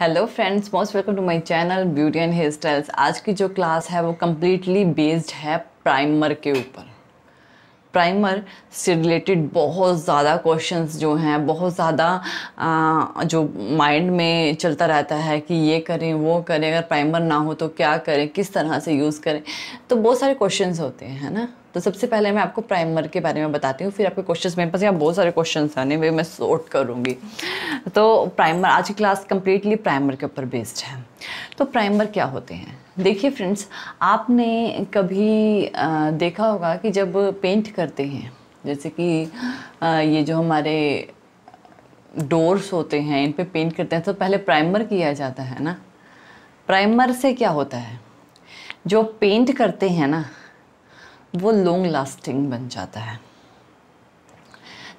hello friends most welcome to my channel beauty and hair styles आज की जो class है वो कम्प्लीटली बेस्ड है प्राइमर के ऊपर प्राइमर से रिलेटेड बहुत ज़्यादा क्वेश्चंस जो हैं बहुत ज़्यादा जो माइंड में चलता रहता है कि ये करें वो करें अगर प्राइमर ना हो तो क्या करें किस तरह से यूज़ करें तो बहुत सारे क्वेश्चंस होते हैं है ना तो सबसे पहले मैं आपको प्राइमर के बारे में बताती हूँ फिर आपके क्वेश्चंस मेरे पास यहाँ बहुत सारे क्वेश्चंस आने वे मैं सॉर्ट करूँगी तो प्राइमर आज की क्लास कम्प्लीटली प्राइमर के ऊपर बेस्ड है तो प्राइमर क्या होते हैं देखिए फ्रेंड्स आपने कभी आ, देखा होगा कि जब पेंट करते हैं जैसे कि आ, ये जो हमारे डोर्स होते हैं इन पे पेंट करते हैं तो पहले प्राइमर किया जाता है ना प्राइमर से क्या होता है जो पेंट करते हैं ना वो लॉन्ग लास्टिंग बन जाता है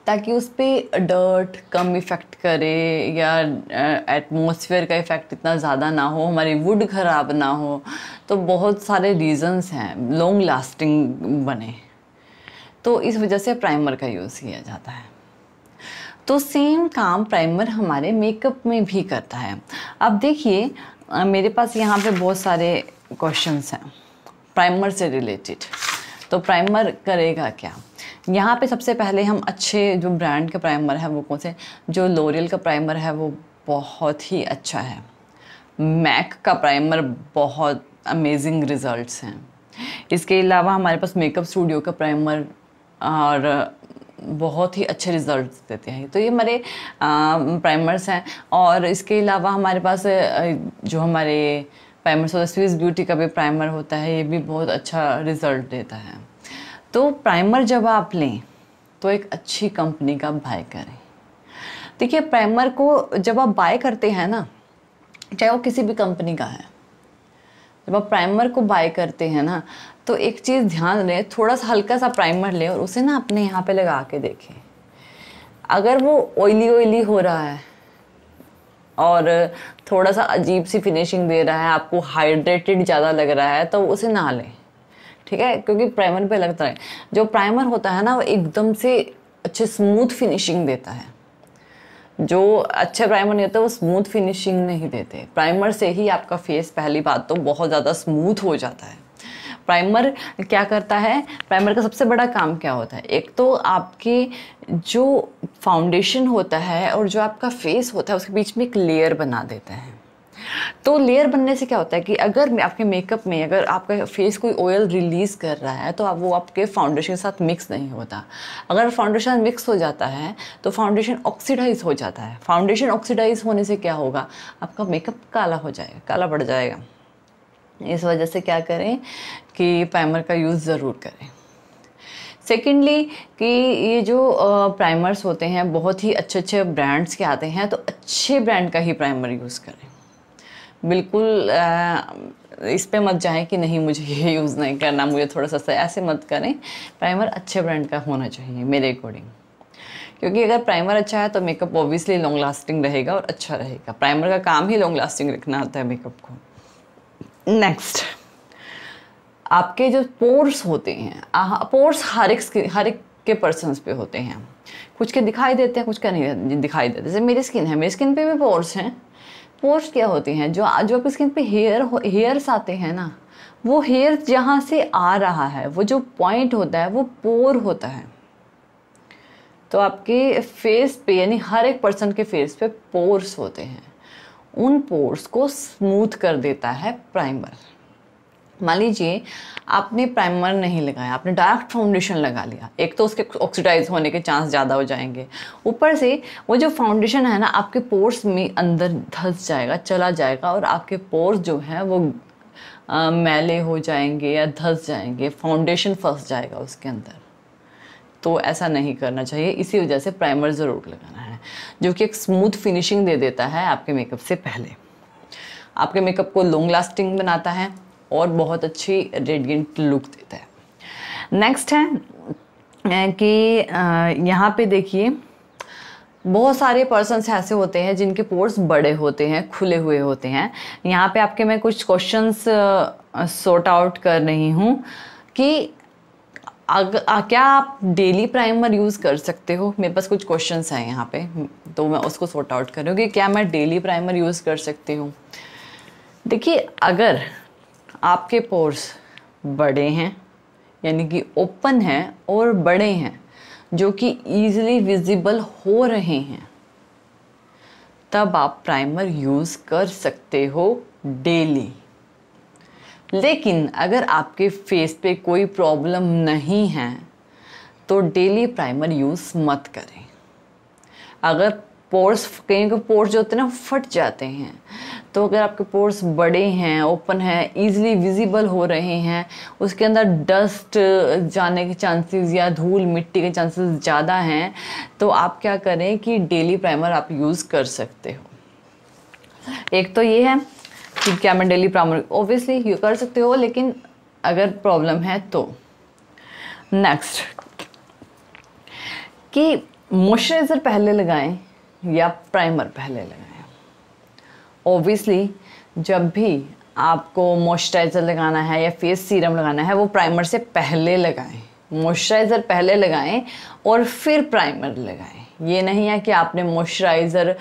ताकि उस पर डर्ट कम इफ़ेक्ट करे या एटमोसफियर का इफ़ेक्ट इतना ज़्यादा ना हो हमारी वुड ख़राब ना हो तो बहुत सारे रीजंस हैं लॉन्ग लास्टिंग बने तो इस वजह से प्राइमर का यूज़ किया जाता है तो सेम काम प्राइमर हमारे मेकअप में भी करता है अब देखिए मेरे पास यहाँ पे बहुत सारे क्वेश्चंस हैं प्राइमर से रिलेटेड तो प्राइमर करेगा क्या यहाँ पे सबसे पहले हम अच्छे जो ब्रांड के प्राइमर है वो कौन से जो लोरियल का प्राइमर है वो बहुत ही अच्छा है मैक का प्राइमर बहुत अमेजिंग रिजल्ट्स हैं इसके अलावा हमारे पास मेकअप स्टूडियो का प्राइमर और बहुत ही अच्छे रिजल्ट देते हैं तो ये हमारे प्राइमर्स हैं और इसके अलावा हमारे पास जो हमारे प्राइमर सो स्वीस ब्यूटी का भी प्राइमर होता है ये भी बहुत अच्छा रिजल्ट देता है तो प्राइमर जब आप लें तो एक अच्छी कंपनी का बाय करें देखिए प्राइमर को जब आप बाय करते हैं ना चाहे वो किसी भी कंपनी का है जब आप प्राइमर को बाय करते हैं ना तो एक चीज़ ध्यान रहे थोड़ा सा हल्का सा प्राइमर लें और उसे ना अपने यहाँ पे लगा के देखें अगर वो ऑयली ऑयली हो रहा है और थोड़ा सा अजीब सी फिनिशिंग दे रहा है आपको हाइड्रेटेड ज़्यादा लग रहा है तो उसे ना लें ठीक है क्योंकि प्राइमर पे लगता है जो प्राइमर होता है ना वो एकदम से अच्छे स्मूथ फिनिशिंग देता है जो अच्छे प्राइमर नहीं होते वो स्मूथ फिनिशिंग नहीं देते प्राइमर से ही आपका फेस पहली बात तो बहुत ज़्यादा स्मूथ हो जाता है प्राइमर क्या करता है प्राइमर का सबसे बड़ा काम क्या होता है एक तो आपके जो फाउंडेशन होता है और जो आपका फेस होता है उसके बीच में एक लेयर बना देता है तो लेयर बनने से क्या होता है कि अगर आपके मेकअप में अगर आपका फेस कोई ऑयल रिलीज़ कर रहा है तो आप वो आपके फाउंडेशन के साथ मिक्स नहीं होता अगर फाउंडेशन मिक्स हो जाता है तो फाउंडेशन ऑक्सीडाइज हो जाता है फाउंडेशन ऑक्सीडाइज होने से क्या होगा आपका मेकअप काला हो जाएगा काला पड़ जाएगा इस वजह से क्या करें कि प्राइमर का यूज़ ज़रूर करें सेकेंडली कि ये जो प्राइमर्स होते हैं बहुत ही अच्छे अच्छे ब्रांड्स के आते हैं तो अच्छे ब्रांड का ही प्राइमर यूज़ करें बिल्कुल आ, इस पे मत जाएं कि नहीं मुझे ये यूज़ नहीं करना मुझे थोड़ा सा ऐसे मत करें प्राइमर अच्छे ब्रांड का होना चाहिए मेरे अकॉर्डिंग क्योंकि अगर प्राइमर अच्छा है तो मेकअप ऑब्वियसली लॉन्ग लास्टिंग रहेगा और अच्छा रहेगा प्राइमर का काम ही लॉन्ग लास्टिंग रखना होता है मेकअप को नेक्स्ट आपके जो पोर्स होते हैं पोर्स हर एक हर एक के पर्सन पे होते हैं कुछ के दिखाई देते हैं कुछ के नहीं दिखाई देते जैसे मेरी स्किन है मेरी स्किन पे भी पोर्स हैं पोर्स क्या होती हैं जो जो आपकी स्किन पे हेयर हेयर्स आते हैं ना वो हेयर जहाँ से आ रहा है वो जो पॉइंट होता है वो पोर होता है तो आपके फेस पे यानी हर एक पर्सन के फेस पे पोर्स होते हैं उन पोर्स को स्मूथ कर देता है प्राइमर मान लीजिए आपने प्राइमर नहीं लगाया आपने डायरेक्ट फाउंडेशन लगा लिया एक तो उसके ऑक्सीडाइज होने के चांस ज़्यादा हो जाएंगे ऊपर से वो जो फाउंडेशन है ना आपके पोर्स में अंदर धस जाएगा चला जाएगा और आपके पोर्स जो हैं वो आ, मैले हो जाएंगे या धस जाएंगे फाउंडेशन फंस जाएगा उसके अंदर तो ऐसा नहीं करना चाहिए इसी वजह से प्राइमर ज़रूर लगाना है जो कि एक स्मूथ फिनिशिंग दे देता है आपके मेकअप से पहले आपके मेकअप को लॉन्ग लास्टिंग बनाता है और बहुत अच्छी रेडियंट लुक देता है नेक्स्ट है कि यहाँ पे देखिए बहुत सारे पर्सनस ऐसे होते हैं जिनके पोर्स बड़े होते हैं खुले हुए होते हैं यहाँ पे आपके मैं कुछ क्वेश्चंस सॉर्ट आउट कर रही हूँ कि अग, आ, क्या आप डेली प्राइमर यूज़ कर सकते हो मेरे पास कुछ क्वेश्चंस हैं यहाँ पे तो मैं उसको सॉर्ट आउट करूँगी क्या मैं डेली प्राइमर यूज़ कर सकती हूँ देखिए अगर आपके पोर्स बड़े हैं यानी कि ओपन हैं और बड़े हैं जो कि ईजिली विजिबल हो रहे हैं तब आप प्राइमर यूज़ कर सकते हो डेली लेकिन अगर आपके फेस पे कोई प्रॉब्लम नहीं है तो डेली प्राइमर यूज़ मत करें अगर पोर्स कहीं के पोर्स जो होते हैं ना फट जाते हैं तो अगर आपके पोर्स बड़े हैं ओपन हैं ईजिली विजिबल हो रहे हैं उसके अंदर डस्ट जाने के चांसेस या धूल मिट्टी के चांसेस ज़्यादा हैं तो आप क्या करें कि डेली प्राइमर आप यूज़ कर सकते हो एक तो ये है कि क्या मैं डेली प्राइमरी ओबियसली यू कर सकते हो लेकिन अगर प्रॉब्लम है तो नेक्स्ट कि मॉइस्चराइज़र पहले लगाएं या प्राइमर पहले लगाएं ओबियसली जब भी आपको मॉइस्चराइज़र लगाना है या फेस सीरम लगाना है वो प्राइमर से पहले लगाएं मॉइस्चराइज़र पहले लगाएं और फिर प्राइमर लगाएं ये नहीं है कि आपने मॉइस्चराइज़र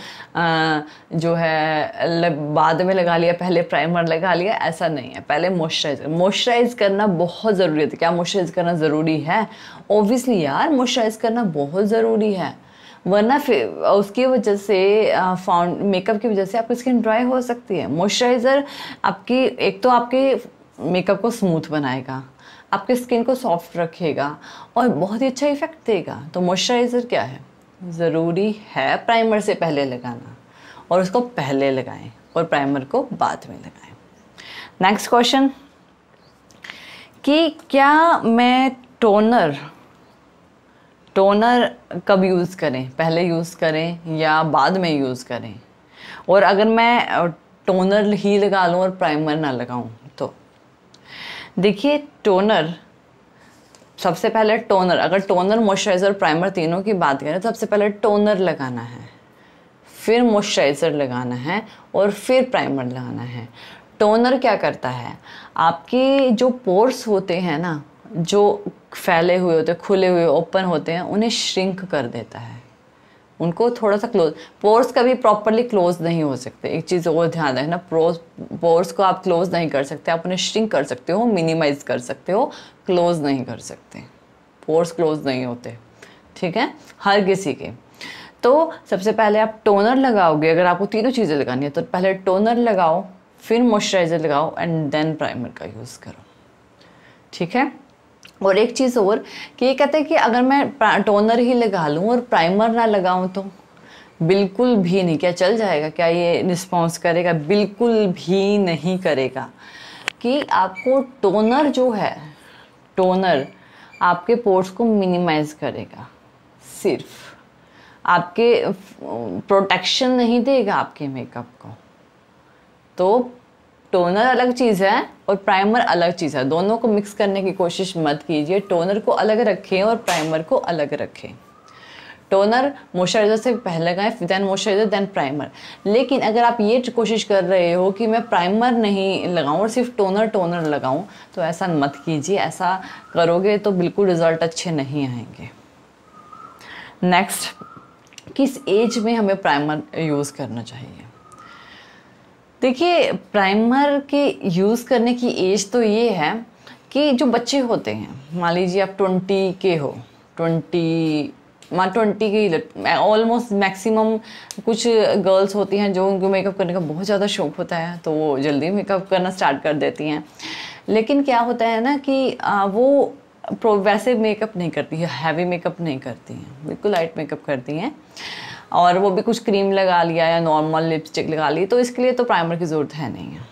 जो है बाद में लगा लिया पहले प्राइमर लगा लिया ऐसा नहीं है पहले मॉइस्चराइज़र मॉइस्चराइज़ करना बहुत ज़रूरी है क्या मॉइस्चराइज़ करना ज़रूरी है ओबियसली यार मॉइस्चराइज़ करना बहुत ज़रूरी है वरना फिर उसकी वजह से फाउंड मेकअप की वजह से आपकी स्किन ड्राई हो सकती है मॉइस्चराइज़र आपकी एक तो आपके मेकअप को स्मूथ बनाएगा आपके स्किन को सॉफ्ट रखेगा और बहुत ही अच्छा इफेक्ट देगा तो मॉइस्चराइज़र क्या है ज़रूरी है प्राइमर से पहले लगाना और उसको पहले लगाएं और प्राइमर को बाद में लगाएं नेक्स्ट क्वेश्चन कि क्या मैं टोनर टोनर कब यूज़ करें पहले यूज़ करें या बाद में यूज़ करें और अगर मैं टोनर ही लगा लूँ और प्राइमर ना लगाऊँ तो देखिए टोनर सबसे पहले टोनर अगर टोनर मॉइस्चराइज़र प्राइमर तीनों की बात करें तो सबसे पहले टोनर लगाना है फिर मॉइस्चराइज़र लगाना है और फिर प्राइमर लगाना है टोनर क्या करता है आपकी जो पोर्स होते हैं ना जो फैले हुए होते हैं खुले हुए ओपन होते हैं उन्हें श्रिंक कर देता है उनको थोड़ा सा क्लोज पोर्स कभी प्रॉपरली क्लोज नहीं हो सकते एक चीज़ और ध्यान रखना पोर्स को आप क्लोज नहीं कर सकते आप उन्हें श्रिंक कर सकते हो मिनिमाइज कर सकते हो क्लोज नहीं कर सकते पोर्स क्लोज नहीं होते ठीक है हर किसी के तो सबसे पहले आप टोनर लगाओगे अगर आपको तीनों चीज़ें लगानी है तो पहले टोनर लगाओ फिर मॉइस्चराइज़र लगाओ एंड देन प्राइमर का यूज़ करो ठीक है और एक चीज़ और कि ये कहते हैं कि अगर मैं टोनर ही लगा लूँ और प्राइमर ना लगाऊँ तो बिल्कुल भी नहीं क्या चल जाएगा क्या ये रिस्पॉन्स करेगा बिल्कुल भी नहीं करेगा कि आपको टोनर जो है टोनर आपके पोर्ट्स को मिनिमाइज करेगा सिर्फ आपके प्रोटेक्शन नहीं देगा आपके मेकअप को तो टोनर अलग चीज़ है और प्राइमर अलग चीज़ है दोनों को मिक्स करने की कोशिश मत कीजिए टोनर को अलग रखें और प्राइमर को अलग रखें टोनर मॉइस्चराइज़र से पहले लगाएं देन मॉइस्चराइज़र देन प्राइमर लेकिन अगर आप ये कोशिश कर रहे हो कि मैं प्राइमर नहीं लगाऊं और सिर्फ टोनर टोनर लगाऊं तो ऐसा मत कीजिए ऐसा करोगे तो बिल्कुल रिज़ल्ट अच्छे नहीं आएंगे नेक्स्ट किस एज में हमें प्राइमर यूज़ करना चाहिए देखिए प्राइमर के यूज़ करने की एज तो ये है कि जो बच्चे होते हैं मान लीजिए आप ट्वेंटी के हो ट्वेंटी मान ट्वेंटी की ऑलमोस्ट मैक्सिमम कुछ गर्ल्स होती हैं जो उनको मेकअप करने का बहुत ज़्यादा शौक होता है तो वो जल्दी मेकअप करना स्टार्ट कर देती हैं लेकिन क्या होता है ना कि आ, वो वैसे मेकअप नहीं करती है हैवी मेकअप नहीं करती हैं बिल्कुल लाइट मेकअप करती हैं और वो भी कुछ क्रीम लगा लिया या नॉर्मल लिपस्टिक लगा ली तो इसके लिए तो प्राइमर की ज़रूरत है नहीं है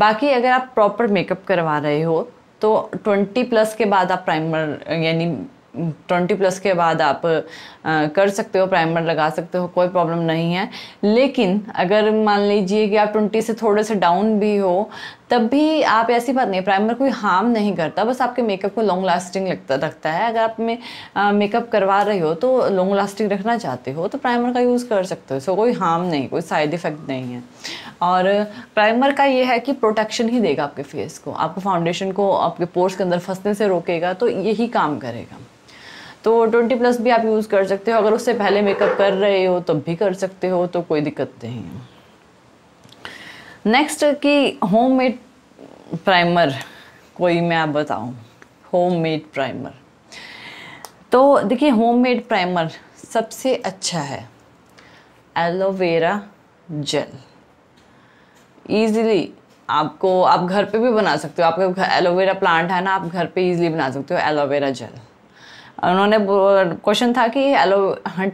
बाकी अगर आप प्रॉपर मेकअप करवा रहे हो तो 20 प्लस के बाद आप प्राइमर यानी ट्वेंटी प्लस के बाद आप कर सकते हो प्राइमर लगा सकते हो कोई प्रॉब्लम नहीं है लेकिन अगर मान लीजिए कि आप ट्वेंटी से थोड़े से डाउन भी हो तब भी आप ऐसी बात नहीं प्राइमर कोई हार्म नहीं करता बस आपके मेकअप को लॉन्ग लास्टिंग लगता रखता है अगर आप में मेकअप करवा रहे हो तो लॉन्ग लास्टिंग रखना चाहते हो तो प्राइमर का यूज़ कर सकते हो सो कोई हार्म नहीं कोई साइड इफ़ेक्ट नहीं है और प्राइमर का ये है कि प्रोटेक्शन ही देगा आपके फेस को आपको फाउंडेशन को आपके पोर्स के अंदर फंसने से रोकेगा तो यही काम करेगा तो ट्वेंटी प्लस भी आप यूज़ कर सकते हो अगर उससे पहले मेकअप कर रहे हो तब भी कर सकते हो तो कोई दिक्कत नहीं है नेक्स्ट कि होम मेड प्राइमर कोई मैं आप बताऊँ होम मेड प्राइमर तो देखिए होम मेड प्राइमर सबसे अच्छा है एलोवेरा जेल ईजिली आपको आप घर पे भी बना सकते हो आपके एलोवेरा प्लांट है ना आप घर पे ईजिली बना सकते हो एलोवेरा जेल उन्होंने क्वेश्चन था कि एलो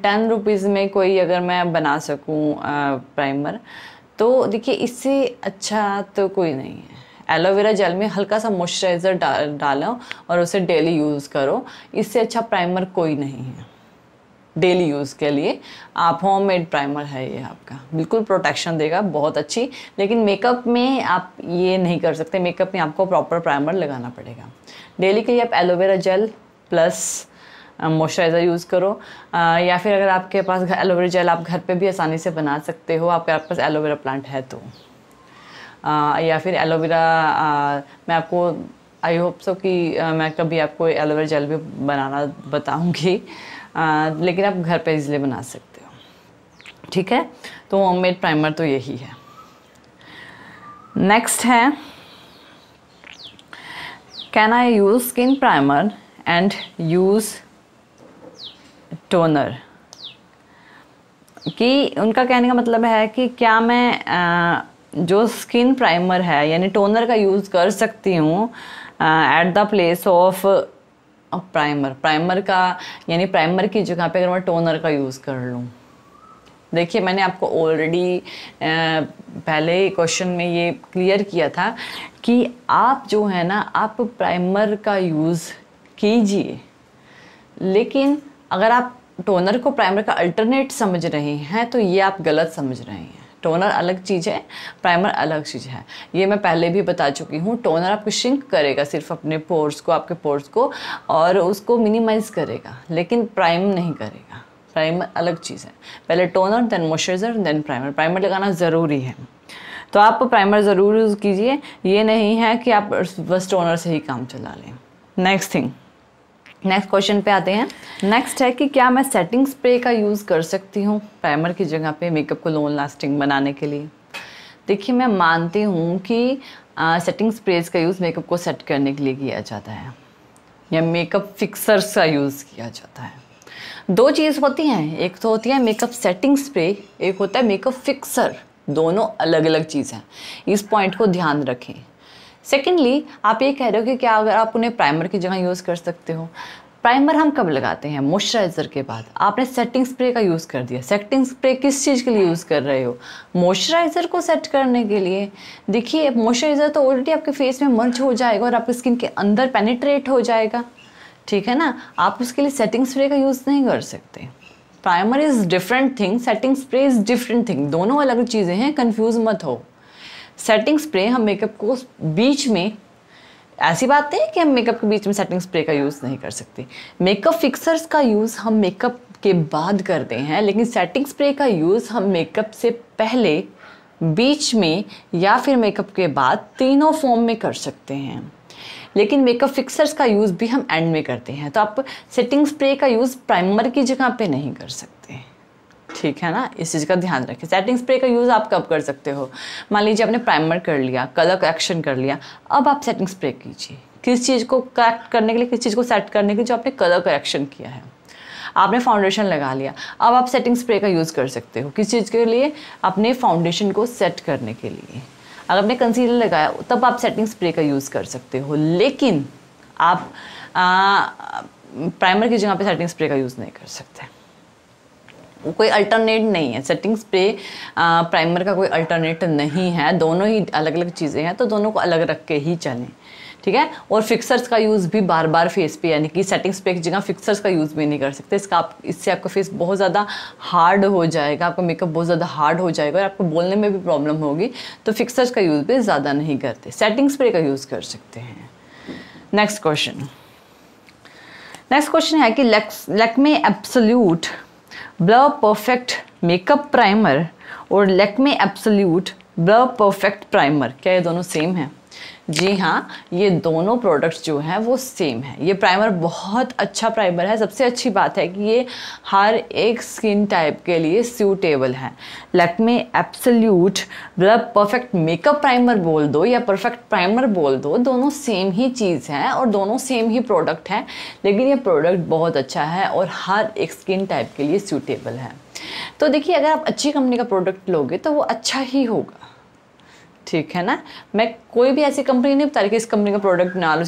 टेन रुपीज़ में कोई अगर मैं बना सकूं प्राइमर तो देखिए इससे अच्छा तो कोई नहीं है एलोवेरा जेल में हल्का सा मॉइस्चराइज़र डाल डालो और उसे डेली यूज़ करो इससे अच्छा प्राइमर कोई नहीं है डेली यूज़ के लिए आप होम मेड प्राइमर है ये आपका बिल्कुल प्रोटेक्शन देगा बहुत अच्छी लेकिन मेकअप में आप ये नहीं कर सकते मेकअप में आपको प्रॉपर प्राइमर लगाना पड़ेगा डेली के लिए आप aloe vera gel plus moisturiser use करो या फिर अगर आपके पास एलोवेरा जेल आप घर पे भी आसानी से बना सकते हो आपके पास एलोवेरा प्लांट है तो आ, या फिर एलोवेरा मैं आपको आई होप सो कि मैं कभी आपको एलोवेरा जेल भी बनाना बताऊंगी लेकिन आप घर पे इसलिए बना सकते हो ठीक है तो होममेड प्राइमर तो यही है नेक्स्ट है can I use skin primer and use toner कि उनका कहने का मतलब है कि क्या मैं जो स्किन प्राइमर है यानी टोनर का यूज़ कर सकती हूँ at the place of primer primer का यानी प्राइमर की जगह पे अगर मैं टोनर का यूज़ कर लूँ देखिए मैंने आपको ऑलरेडी पहले क्वेश्चन में ये क्लियर किया था कि आप जो है ना आप प्राइमर का यूज़ कीजिए लेकिन अगर आप टोनर को प्राइमर का अल्टरनेट समझ रहे हैं तो ये आप गलत समझ रहे हैं टोनर अलग चीज़ है प्राइमर अलग चीज़ है ये मैं पहले भी बता चुकी हूँ टोनर आपको शिंक करेगा सिर्फ अपने पोर्स को आपके पोर्स को और उसको मिनिमाइज करेगा लेकिन प्राइम नहीं करेगा प्राइमर अलग चीज़ है पहले toner then moisturiser then primer primer लगाना ज़रूरी है तो आप प्राइमर ज़रूर यूज़ कीजिए ये नहीं है कि आप बस टोनर से ही काम चला लें नेक्स्ट थिंग नेक्स्ट क्वेश्चन पे आते हैं नेक्स्ट है कि क्या मैं सेटिंग स्प्रे का यूज़ कर सकती हूँ प्राइमर की जगह पे मेकअप को लॉन्ग लास्टिंग बनाने के लिए देखिए मैं मानती हूँ कि सेटिंग स्प्रेज का यूज़ मेकअप को सेट करने के लिए किया जाता है या मेकअप फिक्सर्स का यूज़ किया जाता है दो चीज़ होती हैं एक तो होती है मेकअप सेटिंग स्प्रे एक होता है मेकअप फिक्सर दोनों अलग अलग चीज़ हैं इस पॉइंट को ध्यान रखें सेकेंडली आप ये कह रहे हो कि क्या अगर आप उन्हें प्राइमर की जगह यूज़ कर सकते हो प्राइमर हम कब लगाते हैं मॉइस्चराइज़र के बाद आपने सेटिंग स्प्रे का यूज़ कर दिया सेटिंग स्प्रे किस चीज़ के लिए यूज़ कर रहे हो मॉइस्चराइज़र को सेट करने के लिए देखिए मॉइस्चराइज़र तो ऑलरेडी आपके फेस में मर्ज हो जाएगा और आपकी स्किन के अंदर पेनिट्रेट हो जाएगा ठीक है ना आप उसके लिए सेटिंग स्प्रे का यूज़ नहीं कर सकते primer is different thing setting spray is different thing दोनों अलग चीज़ें हैं कन्फ्यूज़ मत हो सेटिंग स्प्रे हम मेकअप को बीच में ऐसी बात नहीं है कि हम मेकअप के बीच में सेटिंग स्प्रे का यूज़ नहीं कर सकते मेकअप फिक्सर्स का यूज़ हम मेकअप के बाद करते हैं लेकिन सेटिंग स्प्रे का यूज़ हम मेकअप से पहले बीच में या फिर मेकअप के बाद तीनों फॉर्म में कर सकते हैं लेकिन मेकअप फिक्सर्स का यूज़ भी हम एंड में करते हैं तो आप सेटिंग स्प्रे का यूज़ प्राइमर की जगह पे नहीं कर सकते हैं ठीक है ना इस चीज़ का ध्यान रखें सेटिंग स्प्रे का यूज़ आप कब कर सकते हो मान लीजिए आपने प्राइमर कर लिया कलर करेक्शन कर लिया अब आप सेटिंग स्प्रे कीजिए किस चीज़ को करेक्ट करने के लिए किस चीज़ को सेट करने के लिए जो आपने कलर करेक्शन किया है आपने फाउंडेशन लगा लिया अब आप सेटिंग स्प्रे का यूज़ कर सकते हो किस चीज़ के लिए अपने फाउंडेशन को सेट करने के लिए अगर आपने कंसीलर लगाया तब आप सेटिंग स्प्रे का यूज़ कर सकते हो लेकिन आप आ, प्राइमर की जगह पे सेटिंग स्प्रे का यूज़ नहीं कर सकते कोई अल्टरनेट नहीं है सेटिंग्स पे प्राइमर का कोई अल्टरनेट नहीं है दोनों ही अलग अलग चीज़ें हैं तो दोनों को अलग रख के ही चलें ठीक है और फिक्सर्स का यूज़ भी बार बार फेस पे यानी कि सेटिंग्स पे एक जगह फिक्सर्स का यूज़ भी नहीं कर सकते इसका आप इससे आपका फेस बहुत ज़्यादा हार्ड हो जाएगा आपका मेकअप बहुत ज़्यादा हार्ड हो जाएगा और आपको बोलने में भी प्रॉब्लम होगी तो फिक्सर्स का यूज़ भी ज़्यादा नहीं करते सेटिंग स्प्रे का यूज़ कर सकते हैं नेक्स्ट क्वेश्चन नेक्स्ट क्वेश्चन है कि लेक्स Lakme absolute blur perfect makeup primer और Lakme absolute blur perfect primer क्या ये दोनों सेम है जी हाँ ये दोनों प्रोडक्ट्स जो हैं वो सेम है ये प्राइमर बहुत अच्छा प्राइमर है सबसे अच्छी बात है कि ये हर एक स्किन टाइप के लिए सूटेबल है लैक्मे एप्सल्यूट मतलब परफेक्ट मेकअप प्राइमर बोल दो या परफेक्ट प्राइमर बोल दो दोनों सेम ही चीज़ हैं और दोनों सेम ही प्रोडक्ट हैं लेकिन ये प्रोडक्ट बहुत अच्छा है और हर एक स्किन टाइप के लिए सूटेबल है तो देखिए अगर आप अच्छी कंपनी का प्रोडक्ट लोगे तो वो अच्छा ही होगा ठीक है ना मैं कोई भी ऐसी कंपनी नहीं बता रही कि इस कंपनी का प्रोडक्ट ना लो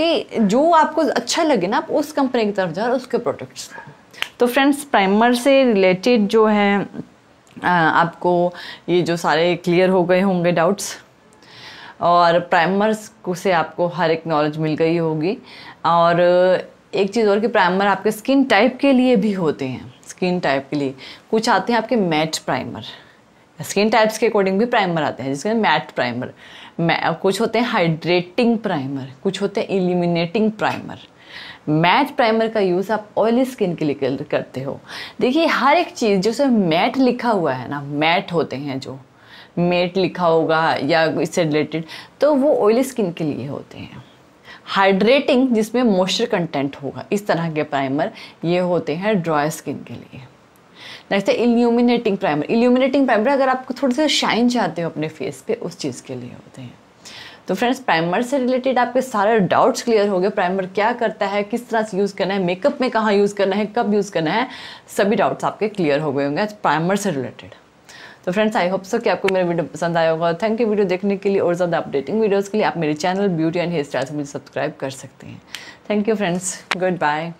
कि जो आपको अच्छा लगे ना आप उस कंपनी की तरफ जाओ उसके प्रोडक्ट्स को तो फ्रेंड्स प्राइमर से रिलेटेड जो है आपको ये जो सारे क्लियर हो गए होंगे डाउट्स और प्राइमर्स को से आपको हर एक नॉलेज मिल गई होगी और एक चीज़ और कि प्राइमर आपके स्किन टाइप के लिए भी होते हैं स्किन टाइप के लिए कुछ आते हैं आपके मैट प्राइमर स्किन टाइप्स के अकॉर्डिंग भी प्राइमर आते हैं जिसके मैट प्राइमर कुछ होते हैं हाइड्रेटिंग प्राइमर कुछ होते हैं इलिमिनेटिंग प्राइमर मैट प्राइमर का यूज़ आप ऑयली स्किन के लिए करते हो देखिए हर एक चीज़ जैसे मैट लिखा हुआ है ना मैट होते हैं जो मेट लिखा होगा या इससे रिलेटेड तो वो ऑयली स्किन के लिए होते हैं हाइड्रेटिंग जिसमें मॉइस्चर कंटेंट होगा इस तरह के प्राइमर ये होते हैं ड्राई स्किन के लिए नेक्स्ट है इल्यूमिनेटिंग प्राइमर इल्यूमिनेटिंग प्राइमर अगर आपको थोड़े से शाइन चाहते हो अपने फेस पे उस चीज़ के लिए होते हैं तो फ्रेंड्स प्राइमर से रिलेटेड आपके सारे डाउट्स क्लियर हो गए प्राइमर क्या करता है किस तरह से यूज़ करना है मेकअप में कहाँ यूज़ करना है कब यूज़ करना है सभी डाउट्स आपके क्लियर हो गए होंगे प्राइमर से रिलेटेड तो फ्रेंड्स आई होप सो कि आपको मेरा वीडियो पसंद आया होगा थैंक यू वीडियो देखने के लिए और ज़्यादा अपडेटिंग वीडियोज़ के लिए आप मेरे channel beauty and hair style से मुझे सब्सक्राइब कर सकते हैं thank you friends good bye